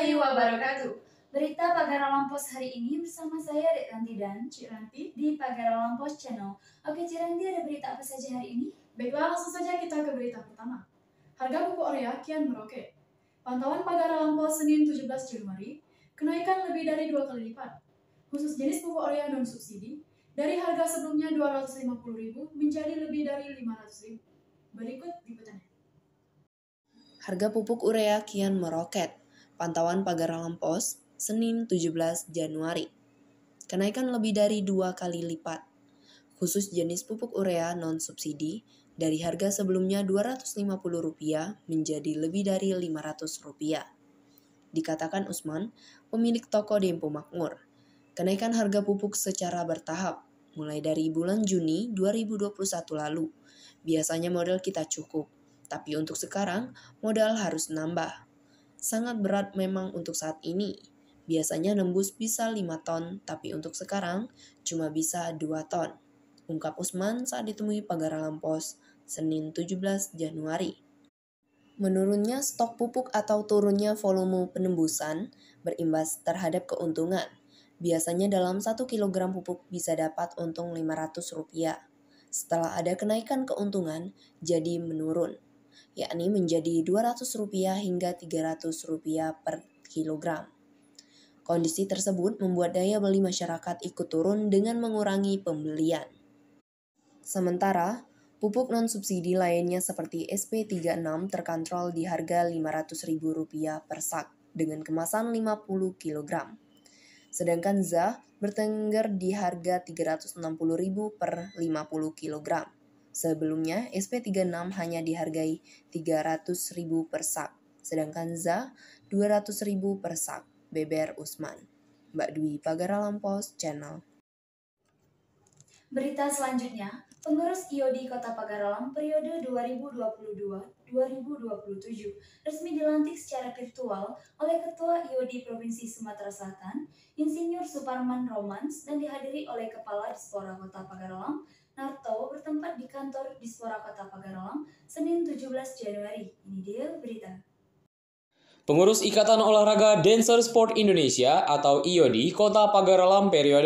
warahmatullahi wabarakatuh. Berita Pagar Pos hari ini bersama saya Dek Ranti dan Cik Ranti di Pagar Pos Channel. Oke Cik Ranti ada berita apa saja hari ini? Baiklah langsung saja kita ke berita pertama. Harga pupuk urea kian meroket. Pantauan Pagar Pos Senin 17 Januari, kenaikan lebih dari dua kali lipat. Khusus jenis pupuk urea non subsidi, dari harga sebelumnya 250.000 menjadi lebih dari 500.000. Berikut liputannya. Harga pupuk urea kian meroket. Pantauan Pagar Alam Pos, Senin 17 Januari. Kenaikan lebih dari dua kali lipat. Khusus jenis pupuk urea non-subsidi, dari harga sebelumnya Rp250 menjadi lebih dari Rp500. Dikatakan Usman, pemilik toko Dempo Makmur. Kenaikan harga pupuk secara bertahap, mulai dari bulan Juni 2021 lalu. Biasanya modal kita cukup, tapi untuk sekarang modal harus nambah sangat berat memang untuk saat ini. Biasanya nembus bisa 5 ton, tapi untuk sekarang cuma bisa 2 ton. Ungkap Usman saat ditemui Pagar Lampos, Senin 17 Januari. Menurunnya stok pupuk atau turunnya volume penembusan berimbas terhadap keuntungan. Biasanya dalam 1 kg pupuk bisa dapat untung rp 500 Setelah ada kenaikan keuntungan, jadi menurun yakni menjadi Rp200 hingga Rp300 per kilogram. Kondisi tersebut membuat daya beli masyarakat ikut turun dengan mengurangi pembelian. Sementara, pupuk non-subsidi lainnya seperti SP36 terkontrol di harga Rp500.000 per sak dengan kemasan 50 kg. Sedangkan ZA bertengger di harga Rp360.000 per 50 kilogram. Sebelumnya, SP36 hanya dihargai 300.000 per sak, sedangkan ZA 200.000 per sak, beber Usman. Mbak Dwi Pagara Lampos, Channel Berita selanjutnya, pengurus IOD Kota Pagaralang periode 2022-2027 resmi dilantik secara virtual oleh Ketua IOD Provinsi Sumatera Selatan, Insinyur Suparman Romans, dan dihadiri oleh Kepala Dispora Kota Pagaralang, Narto bertempat di kantor Dispora Kota Pagaralang, Senin 17 Januari. Ini dia berita. Pengurus Ikatan Olahraga Dancer Sport Indonesia atau IOD Kota Pagaralam periode